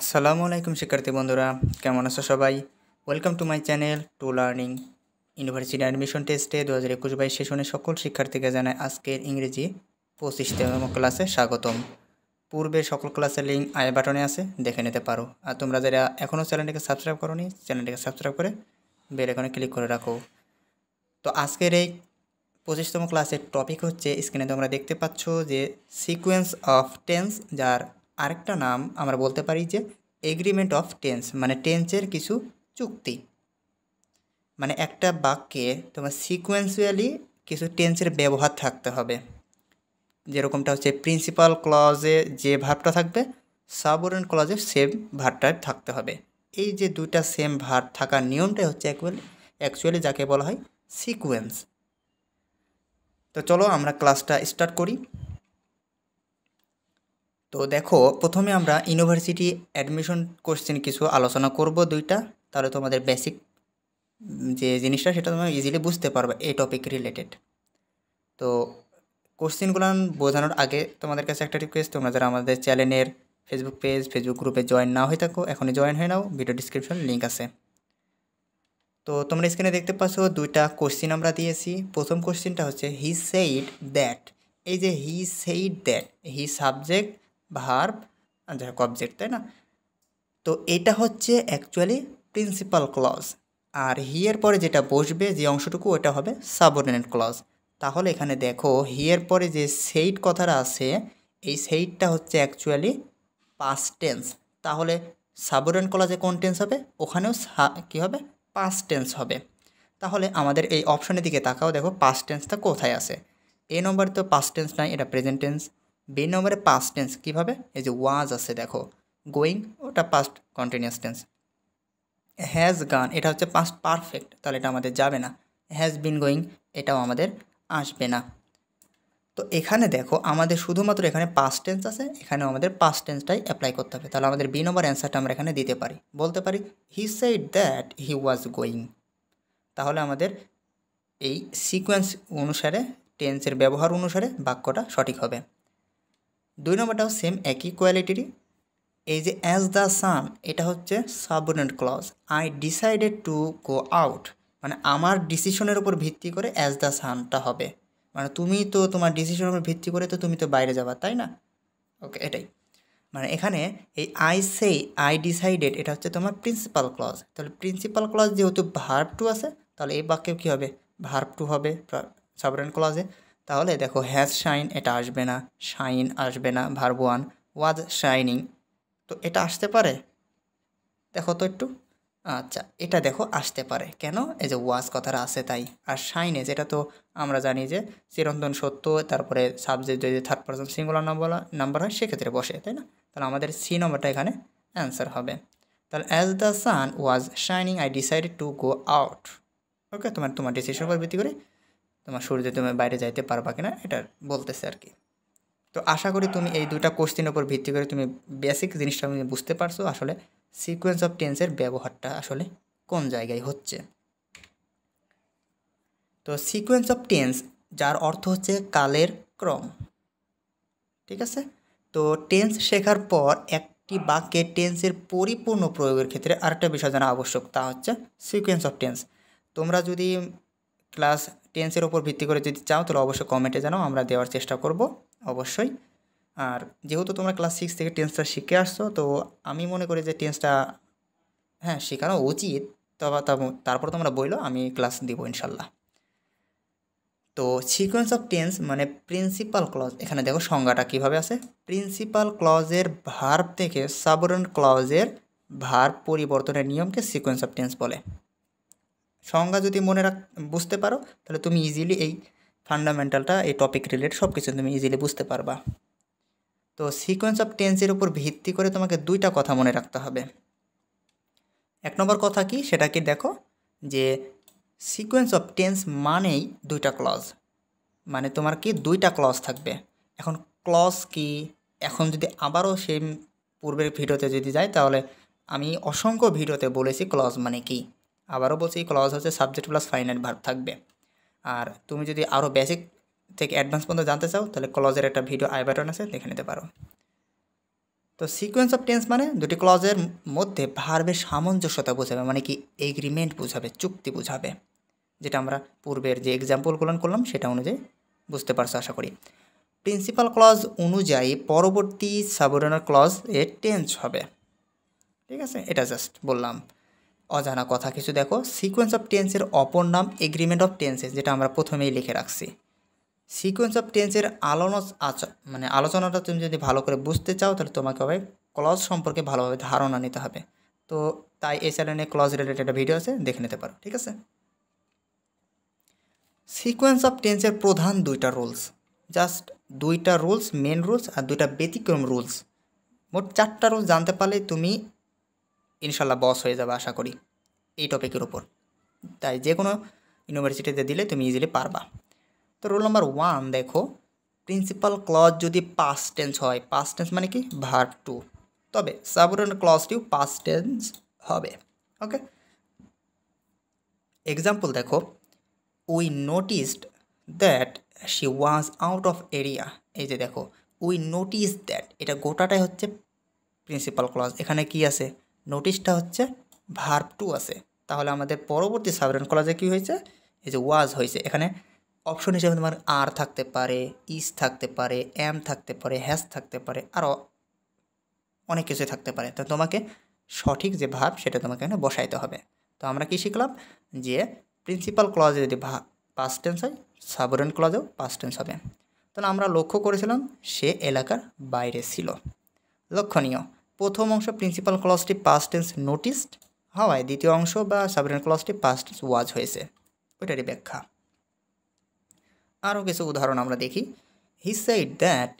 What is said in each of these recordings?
আসসালামু আলাইকুম শিক্ষার্থী বন্ধুরা কেমন আছো সবাই welcome to my channel to learning university admission টেস্টে দু হাজার একুশ বাইশ সেশনে সকল শিক্ষার্থীকে জানায় আজকের ইংরেজি পঁচিশতম ক্লাসে স্বাগতম পূর্বে সকল ক্লাসের লিঙ্ক আই বাটনে আছে দেখে নিতে পারো আর তোমরা যারা এখনও চ্যানেলটিকে সাবস্ক্রাইব করোনি চ্যানেলটিকে সাবস্ক্রাইব করে বেল এখানে ক্লিক করে রাখো তো আজকের এই পঁচিশতম ক্লাসের টপিক হচ্ছে স্ক্রিনে তোমরা দেখতে পাচ্ছ যে সিকোয়েন্স অফ টেন্স যার আরেকটা নাম আমরা বলতে পারি যে এগ্রিমেন্ট অফ টেন্স মানে টেন্সের কিছু চুক্তি মানে একটা বাক্যে তোমার সিকোয়েন্সুয়ালি কিছু টেন্সের ব্যবহার থাকতে হবে যেরকমটা হচ্ছে প্রিন্সিপাল ক্লজে যে ভাবটা থাকবে সাবরেন ক্লজে সেম ভাবটা থাকতে হবে এই যে দুটা সেম ভাব থাকার নিয়মটাই হচ্ছে অ্যাকচুয়ালি অ্যাকচুয়ালি যাকে বলা হয় সিকোয়েন্স তো চলো আমরা ক্লাসটা স্টার্ট করি তো দেখো প্রথমে আমরা ইউনিভার্সিটি অ্যাডমিশন কোশ্চেন কিছু আলোচনা করব দুইটা তাহলে তোমাদের বেসিক যে জিনিসটা সেটা তোমরা ইজিলি বুঝতে পারবে এই টপিক রিলেটেড তো কোশ্চেনগুলো বোঝানোর আগে তোমাদের কাছে একটা রিকোয়েস্ট তোমরা যারা আমাদের চ্যানেলের ফেসবুক পেজ ফেসবুক গ্রুপে জয়েন না হয়ে থাকো এখনই জয়েন হয়ে নাও ভিডিও ডিসক্রিপশন লিঙ্ক আছে তো তোমরা স্ক্রিনে দেখতে পাচ্ছ দুইটা কোশ্চিন আমরা দিয়েছি প্রথম কোশ্চিনটা হচ্ছে হি সেইড দ্যাট এই যে he said that he subject verb যাই হোক অবজেক্ট তাই না তো এটা হচ্ছে অ্যাকচুয়ালি প্রিন্সিপাল ক্লজ আর হিয়ের পরে যেটা বসবে যে অংশটুকু ওটা হবে সাবঅর্ডিনেট ক্লজ তাহলে এখানে দেখো হিয়ের পরে যে সেইট কথাটা আছে এই সেইটটা হচ্ছে অ্যাকচুয়ালি পাস্ট টেন্স তাহলে সাবঅর্ডিনেট ক্লজে কোন টেন্স হবে ওখানেও কি হবে পাস্ট টেন্স হবে তাহলে আমাদের এই অপশনের দিকে তাকাও দেখো পাস্ট টেন্সটা কোথায় আছে এ নম্বর তো পাস্ট টেন্স নাই এটা প্রেজেন্ট টেন্স বি নম্বরে পাস্ট টেন্স কীভাবে এই যে ওয়াজ আছে দেখো গোয়িং ওটা past continuous tense has gone এটা হচ্ছে পাস্ট পারফেক্ট তাহলে এটা আমাদের যাবে না হ্যাজ বিন গোয়িং এটাও আমাদের আসবে না তো এখানে দেখো আমাদের শুধুমাত্র এখানে পাস্ট টেন্স আছে এখানেও আমাদের পাস্ট টেন্সটাই অ্যাপ্লাই করতে হবে তাহলে আমাদের বি নম্বর অ্যান্সারটা আমরা এখানে দিতে পারি বলতে পারি he said that he was going তাহলে আমাদের এই সিকোয়েন্স অনুসারে টেন্সের ব্যবহার অনুসারে বাক্যটা সঠিক হবে দুই নম্বরটাও সেম একই কোয়ালিটিরই এই যে অ্যাজ দ্য সান এটা হচ্ছে subordinate clause I decided to go out মানে আমার ডিসিশনের উপর ভিত্তি করে অ্যাজ দ্য সানটা হবে মানে তুমি তো তোমার ডিসিশনের উপর ভিত্তি করে তো তুমি তো বাইরে যাবা তাই না ওকে এটাই মানে এখানে এই আই সেই আই ডিসাইডেড এটা হচ্ছে তোমার প্রিন্সিপাল ক্লজ তাহলে প্রিন্সিপাল ক্লজ যেহেতু ভার্ভ টু আছে তাহলে এই বাক্যেও কী হবে ভার্ভ টু হবে সাবরেন ক্লজে তাহলে দেখো হ্যাজ শাইন এটা আসবে না শাইন আসবে না ভার্ব ওয়ান ওয়াজ শাইনিং তো এটা আসতে পারে দেখো তো একটু আচ্ছা এটা দেখো আসতে পারে কেন এই যে ওয়াজ কথাটা আছে তাই আর শাইনে যেটা তো আমরা জানি যে চিরন্তন সত্য তারপরে সাবজেক্ট যদি third person singular number number হয় সেক্ষেত্রে বসে তাই না তাহলে আমাদের সি নম্বরটা এখানে অ্যান্সার হবে তাহলে as the sun was shining I decided to go out okay তোমার তোমার ডিসিশন উপর ভিত্তি করে তোমার শরীরে তুমি বাইরে যাইতে পারবা কিনা এটা বলতেছে আর কি তো আশা করি তুমি এই দুটা কোশ্চিনের উপর ভিত্তি করে তুমি বেসিক জিনিসটা তুমি বুঝতে পারছো আসলে সিকোয়েন্স অফ টেন্সের ব্যবহারটা আসলে কোন জায়গায় হচ্ছে তো সিকোয়েন্স অফ টেন্স যার অর্থ হচ্ছে কালের ক্রম ঠিক আছে তো টেন্স শেখার পর একটি বাক্যে টেন্সের পরিপূর্ণ প্রয়োগের ক্ষেত্রে আরেকটা বিষয় জানা আবশ্যক তা হচ্ছে সিকোয়েন্স অফ টেন্স তোমরা যদি ক্লাস টেন্সের ওপর ভিত্তি করে যদি চাও তাহলে অবশ্যই কমেন্টে জানাও আমরা দেওয়ার চেষ্টা করব অবশ্যই আর যেহেতু তোমরা ক্লাস সিক্স থেকে টেন্সটা শিখে আসছো তো আমি মনে করি যে টেন্সটা হ্যাঁ শেখানো উচিত তবে তারপর তোমরা বইলো আমি ক্লাস দিব ইনশাল্লাহ তো সিকোয়েন্স অফ টেন্স মানে প্রিন্সিপাল ক্লজ এখানে দেখো সংজ্ঞাটা কীভাবে আছে প্রিন্সিপাল ক্লজের ভার্ব থেকে সাবরন ক্লজের ভার্ব পরিবর্তনের নিয়মকে সিকোয়েন্স অফ টেন্স বলে সংজ্ঞা যদি মনে রাখ বুঝতে পারো তাহলে তুমি ইজিলি এই ফান্ডামেন্টালটা এই টপিক রিলেট সব কিছু তুমি ইজিলি বুঝতে পারবা তো সিকোয়েন্স অফ টেন্সের উপর ভিত্তি করে তোমাকে দুইটা কথা মনে রাখতে হবে এক নম্বর কথা কি সেটা কি দেখো যে সিকোয়েন্স অফ টেন্স মানেই দুইটা ক্লজ মানে তোমার কি দুইটা ক্লজ থাকবে এখন ক্লজ কি এখন যদি আবারও সেই পূর্বের ভিডিওতে যদি যাই তাহলে আমি অসংখ্য ভিডিওতে বলেছি ক্লজ মানে কি আবারও বলছি ক্লজ হচ্ছে সাবজেক্ট প্লাস ফাইনাল ভার্ব থাকবে আর তুমি যদি আরও বেসিক থেকে অ্যাডভান্স পর্যন্ত জানতে চাও তাহলে ক্লজের একটা ভিডিও আই বাটন আছে দেখে নিতে পারো তো সিকোয়েন্স অফ টেন্স মানে দুটি ক্লজের মধ্যে ভার্বের সামঞ্জস্যতা বোঝাবে মানে কি এগ্রিমেন্ট বোঝাবে চুক্তি বোঝাবে যেটা আমরা পূর্বের যে এক্সাম্পলগুলো করলাম সেটা অনুযায়ী বুঝতে পারছো আশা করি প্রিন্সিপাল ক্লজ অনুযায়ী পরবর্তী সাবঅর্ডিনার ক্লজ এ টেন্স হবে ঠিক আছে এটা জাস্ট বললাম অজানা কথা কিছু দেখো সিকোয়েন্স অফ টেন্সের অপর নাম এগ্রিমেন্ট অফ টেন্সেস যেটা আমরা প্রথমেই লিখে রাখছি সিকোয়েন্স অফ টেন্সের আলোনা মানে আলোচনাটা তুমি যদি ভালো করে বুঝতে চাও তাহলে তোমাকে হবে ক্লজ সম্পর্কে ভালোভাবে ধারণা নিতে হবে তো তাই এই চ্যানেলে ক্লজ রিলেটেড একটা ভিডিও আছে দেখে নিতে পারো ঠিক আছে সিকোয়েন্স অফ টেন্সের প্রধান দুইটা রুলস জাস্ট দুইটা রুলস মেন রুলস আর দুইটা ব্যতিক্রম রুলস মোট চারটা রুলস জানতে পারলে তুমি ইনশাল্লাহ বস হয়ে যাবে আশা করি এই টপিকের উপর তাই যে কোনো ইউনিভার্সিটিতে দিলে তুমি ইজিলি পারবা তো রোল নাম্বার ওয়ান দেখো প্রিন্সিপাল ক্লজ যদি পাস টেন্স হয় পাস টেন্স মানে কি ভার টু তবে সাবরন ক্লজটিও পাস টেন্স হবে ওকে এক্সাম্পল দেখো we noticed that she was out of area এই যে দেখো উই নোটিস দ্যাট এটা গোটাটাই হচ্ছে প্রিন্সিপাল ক্লজ এখানে কি আছে নোটিশটা হচ্ছে ভার্ব টু আছে তাহলে আমাদের পরবর্তী সাবরেন কলেজে কী হয়েছে এই যে ওয়াজ হয়েছে এখানে অপশন হিসেবে তোমার আর থাকতে পারে ইস থাকতে পারে এম থাকতে পারে হ্যাস থাকতে পারে আরও অনেক কিছুই থাকতে পারে তো তোমাকে সঠিক যে ভাব সেটা তোমাকে এখানে বসাইতে হবে তো আমরা কি শিখলাম যে প্রিন্সিপাল ক্লজে যদি ভা পাস্ট টেন্স হয় সাবরেন ক্লজেও পাস্ট টেন্স হবে তাহলে আমরা লক্ষ্য করেছিলাম সে এলাকার বাইরে ছিল লক্ষণীয় প্রথম অংশ প্রিন্সিপাল ক্লসটি পাস্ট টেন্স নোটিসড হওয়ায় দ্বিতীয় অংশ বা সাবরেন ক্লসটি পাস্ট টেন্স ওয়াজ হয়েছে ওইটারই ব্যাখ্যা আরও কিছু উদাহরণ আমরা দেখি he said that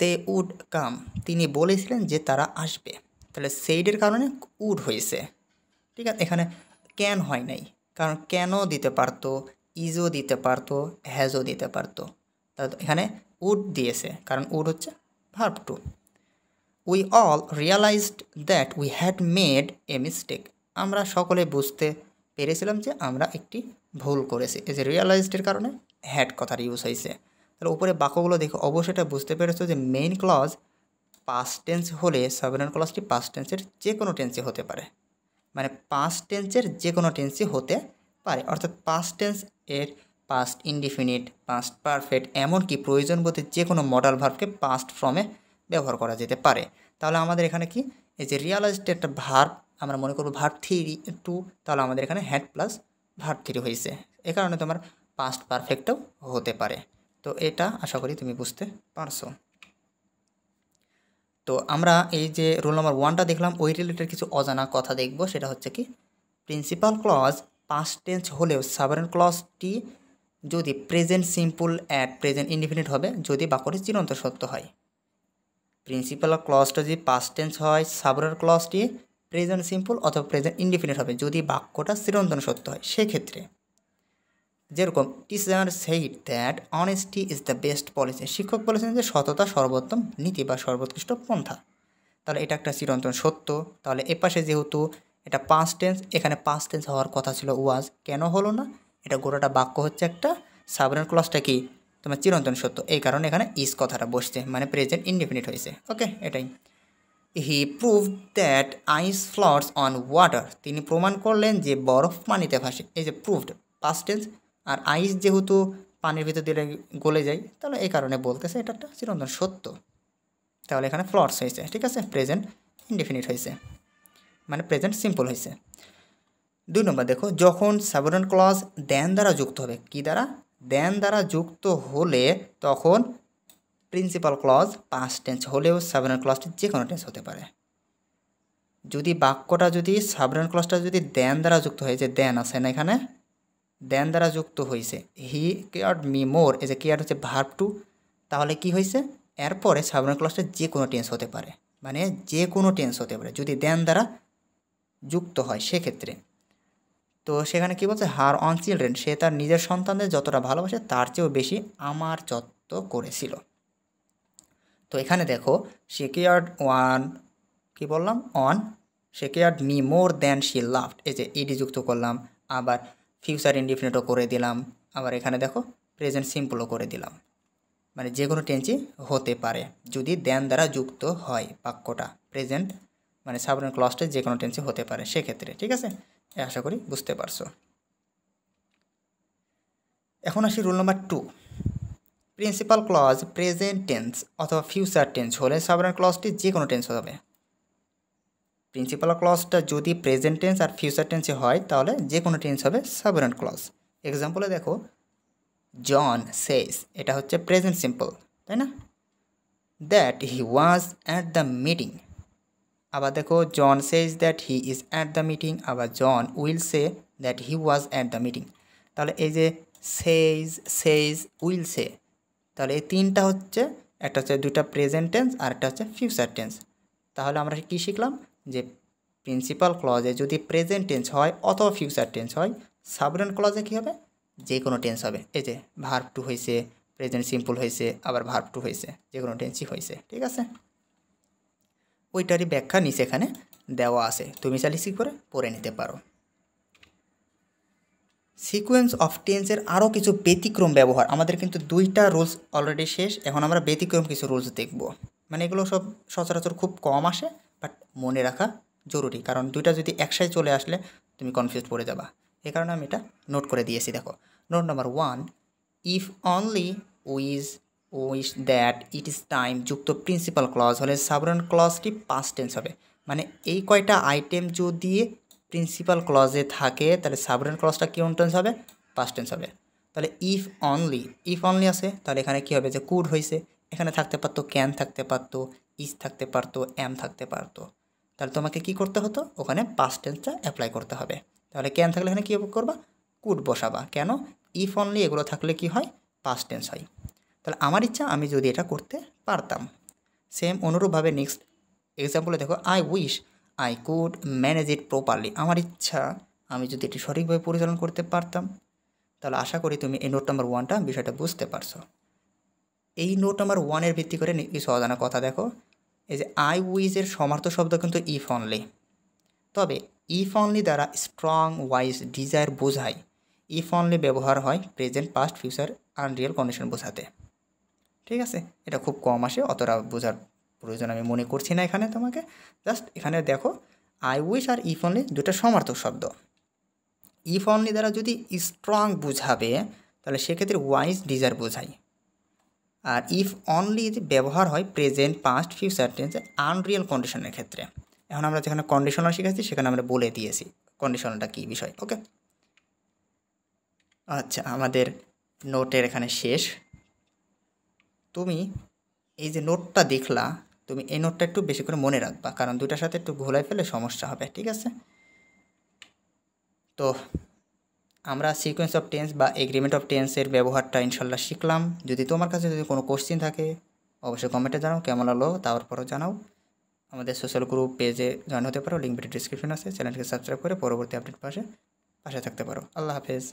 they would come তিনি বলেছিলেন যে তারা আসবে তাহলে সেইডের কারণে উড হয়েছে ঠিক আছে এখানে ক্যান হয় নাই কারণ কেন দিতে পারতো ইজও দিতে পারতো হ্যাজও দিতে পারতো তাহলে এখানে উড দিয়েছে কারণ উড হচ্ছে verb two we all realised that we had made a mistake আমরা সকলে বুঝতে পেরেছিলাম যে আমরা একটি ভুল করেছি এই যে রিয়ালাইজডের কারণে হ্যাড কথার ইউজ হয়েছে তাহলে উপরে বাক্যগুলো দেখো অবশ্যই এটা বুঝতে পেরেছো যে মেইন ক্লজ পাস্ট টেন্স হলে সাবরেন ক্লজটি পাস্ট টেন্সের যে কোনো টেন্সে হতে পারে মানে পাস্ট টেন্সের যে কোনো টেন্সে হতে পারে অর্থাৎ পাস্ট টেন্স এর পাস্ট ইনডিফিনিট পাস্ট পারফেক্ট এমনকি প্রয়োজন বলতে যে কোনো মডাল ভার্ভকে পাস্ট ফর্মে ব্যবহার করা যেতে পারে তাহলে আমাদের এখানে কি এই যে রিয়ালাইজড একটা ভার্ব আমরা মনে করবো ভার্ব থ্রি টু তাহলে আমাদের এখানে হ্যাড প্লাস ভার্ব থ্রি হয়েছে এ কারণে তোমার পাস্ট পারফেক্টও হতে পারে তো এটা আশা করি তুমি বুঝতে পারছো তো আমরা এই যে রোল নম্বর ওয়ানটা দেখলাম ওই রিলেটেড কিছু অজানা কথা দেখব সেটা হচ্ছে কি প্রিন্সিপাল ক্লজ পাস্ট টেন্স হলেও সাবারেন ক্লজটি যদি present simple at present indefinite হবে যদি বাক্যটি চিরন্ত সত্য হয় প্রিন্সিপাল ক্লসটা যদি পাস্ট টেন্স হয় সাবরার ক্লসটি প্রেজেন্ট সিম্পল অথবা প্রেজেন্ট ইন্ডিপেন্ডেন্ট হবে যদি বাক্যটা চিরন্তন সত্য হয় সেক্ষেত্রে যেরকম teacher said that honesty is the best policy শিক্ষক বলেছেন যে সততা সর্বোত্তম নীতি বা সর্বোৎকৃষ্ট পন্থা তাহলে এটা একটা চিরন্তন সত্য তাহলে এপাশে যেহেতু এটা পাঁচ টেন্স এখানে পাঁচ টেন্স হওয়ার কথা ছিল ওয়াজ কেন হলো না এটা গোটাটা বাক্য হচ্ছে একটা সাবরেন ক্লসটা কি তোমার চিরন্তন সত্য এই কারণে এখানে ইস কথাটা বসছে মানে প্রেজেন্ট ইনডিফিনিট হয়েছে ওকে এটাই he prove that ice floats on water তিনি প্রমাণ করলেন যে বরফ পানিতে ভাসে এই যে প্রুভড পাস্ট টেন্স আর আইস যেহেতু পানির ভিতর দিলে গলে যায় তাহলে এই কারণে বলতেছে এটা একটা চিরন্তন সত্য তাহলে এখানে ফ্লটস হয়েছে ঠিক আছে প্রেজেন্ট ইনডিফিনিট হয়েছে মানে প্রেজেন্ট সিম্পল হয়েছে দুই নম্বর দেখো যখন সাবরন ক্লজ দেন দ্বারা যুক্ত হবে কি দ্বারা দেন দ্বারা যুক্ত হলে তখন প্রিন্সিপাল ক্লজ পাঁচ টেন্স হলেও সাবরেন ক্লজটি যে কোনো টেন্স হতে পারে যদি বাক্যটা যদি সাবরেন ক্লজটা যদি দেন দ্বারা যুক্ত হয়েছে দেন আছে না এখানে দেন দ্বারা যুক্ত হয়েছে he care me more as a care হচ্ছে ভার্ব টু তাহলে কি হয়েছে এরপরে সাবরেন ক্লজটা যে কোনো টেন্স হতে পারে মানে যে কোনো টেন্স হতে পারে যদি দেন দ্বারা যুক্ত হয় সেক্ষেত্রে তো সেখানে কি বলছে হার অন চিলড্রেন সে তার নিজের সন্তানদের যতটা ভালোবাসে তার চেয়েও বেশি আমার যত্ন করেছিল তো এখানে দেখো সে কেয়ার্ড ওয়ান কী বললাম অন সে cared me more than she love এই যে ইডি যুক্ত করলাম আবার ফিউচার ইনডিফিনেটও করে দিলাম আবার এখানে দেখো প্রেজেন্ট সিম্পলও করে দিলাম মানে যে কোনো টেন্সই হতে পারে যদি দেন দ্বারা যুক্ত হয় বাক্যটা প্রেজেন্ট মানে সাবরেন ক্লসটা যে কোনো টেন্সে হতে পারে সেক্ষেত্রে ঠিক আছে আশা করি বুঝতে পারছো এখন আসি রুল নম্বর two principal clause present tense অথবা ফিউচার টেন্স হলে সাবরেন ক্লজটি যে কোনো টেন্স হবে প্রিন্সিপাল ক্লজটা যদি প্রেজেন্ট টেন্স আর ফিউচার টেন্সে হয় তাহলে যে কোনো টেন্স হবে সাবরান ক্লজ এক্সাম্পলে দেখো জন সেস এটা হচ্ছে প্রেজেন্ট সিম্পল তাই না that he was at the meeting আবার দেখো John says that he is at the meeting আবার John will say that he was at the meeting তাহলে এই যে সেজ সেজ উইল সে তাহলে এই তিনটা হচ্ছে একটা হচ্ছে দুটা প্রেজেন্ট টেন্স আর একটা হচ্ছে ফিউচার টেন্স তাহলে আমরা কি শিখলাম যে প্রিন্সিপাল ক্লজে যদি প্রেজেন্ট টেন্স হয় অথবা ফিউচার টেন্স হয় সাবরেন্ট ক্লজে কী হবে যে কোনো টেন্স হবে এই যে ভার্ভ টু হয়েছে প্রেজেন্ট সিম্পল হয়েছে আবার ভার্ভ টু হয়েছে যে কোনো টেন্সই হয়েছে ঠিক আছে ওইটারই ব্যাখ্যা নিচে এখানে দেওয়া আছে তুমি চাইলে কি করে পড়ে নিতে পারো সিকোয়েন্স অফ টেন্সের আরও কিছু ব্যতিক্রম ব্যবহার আমাদের কিন্তু দুইটা রুলস অলরেডি শেষ এখন আমরা ব্যতিক্রম কিছু রুলস দেখব মানে এগুলো সব সচরাচর খুব কম আসে বাট মনে রাখা জরুরি কারণ দুইটা যদি একসাথে চলে আসলে তুমি কনফিউজ পড়ে যাবা এ কারণে আমি এটা নোট করে দিয়েছি দেখো note number one if only wish wish that it is time যুক্ত প্রিন্সিপাল ক্লজ হলে সাবরন ক্লজটি পাস টেন্স হবে মানে এই কয়টা আইটেম যদি প্রিন্সিপাল ক্লজে থাকে তাহলে সাবরন ক্লজটা কেমন টেন্স হবে পাস্ট টেন্স হবে তাহলে ইফ অনলি ইফ অনলি আছে তাহলে এখানে কী হবে যে কুড হয়েছে এখানে থাকতে পারতো ক্যান থাকতে পারতো ইস থাকতে পারতো এম থাকতে পারতো তাহলে তোমাকে কি করতে হতো ওখানে পাস্ট টেন্সটা অ্যাপ্লাই করতে হবে তাহলে ক্যান থাকলে এখানে কী করবা কুড বসাবা কেন ইফ অনলি এগুলো থাকলে কি হয় পাস্ট টেন্স হয় তাহলে আমার ইচ্ছা আমি যদি এটা করতে পারতাম সেম অনুরূপভাবে নেক্সট এক্সাম্পলে দেখো I wish I could manage it properly আমার ইচ্ছা আমি যদি এটি সঠিকভাবে পরিচালনা করতে পারতাম তাহলে আশা করি তুমি এই নোট নাম্বার ওয়ানটা বিষয়টা বুঝতে পারছো এই নোট নাম্বার ওয়ানের ভিত্তি করে কিছু অজানা কথা দেখো এই যে আই উইজের সমার্থ শব্দ কিন্তু ইফ অনলি তবে ইফ অনলি দ্বারা স্ট্রং ওয়াইজ ডিজায়ার বোঝায় ইফ অনলি ব্যবহার হয় present past future unreal condition বোঝাতে ঠিক আছে এটা খুব কম আসে অতটা বোঝার প্রয়োজন আমি মনে করছি না এখানে তোমাকে জাস্ট এখানে দেখো আই উইশ আর ইফ অনলি দুটো সমার্থক শব্দ ইফ অনলি দ্বারা যদি স্ট্রং বুঝাবে তাহলে সেক্ষেত্রে ওয়াইজ ডিজার বোঝায় আর ইফ অনলি ব্যবহার হয় present past future tense unreal কন্ডিশনের ক্ষেত্রে এখন আমরা যেখানে কন্ডিশনাল শিখেছি সেখানে আমরা বলে দিয়েছি কন্ডিশনালটা কী বিষয় ওকে আচ্ছা আমাদের নোটের এখানে শেষ তুমি এই যে নোটটা দেখলা তুমি এই নোটটা একটু বেশি করে মনে রাখবা কারণ দুটার সাথে একটু ঘোলায় ফেলে সমস্যা হবে ঠিক আছে তো আমরা সিকোয়েন্স অফ টেন্স বা এগ্রিমেন্ট অফ টেন্সের ব্যবহারটা ইনশাল্লাহ শিখলাম যদি তোমার কাছে যদি কোনো কোশ্চিন থাকে অবশ্যই কমেন্টে জানাও কেমন হলো তারপরও জানাও আমাদের সোশ্যাল গ্রুপ পেজে জয়েন হতে পারো লিঙ্ক ভিডিও ডিসক্রিপশন আছে চ্যানেলকে সাবস্ক্রাইব করে পরবর্তী আপডেট পাশে পাশে থাকতে পারো আল্লাহ হাফেজ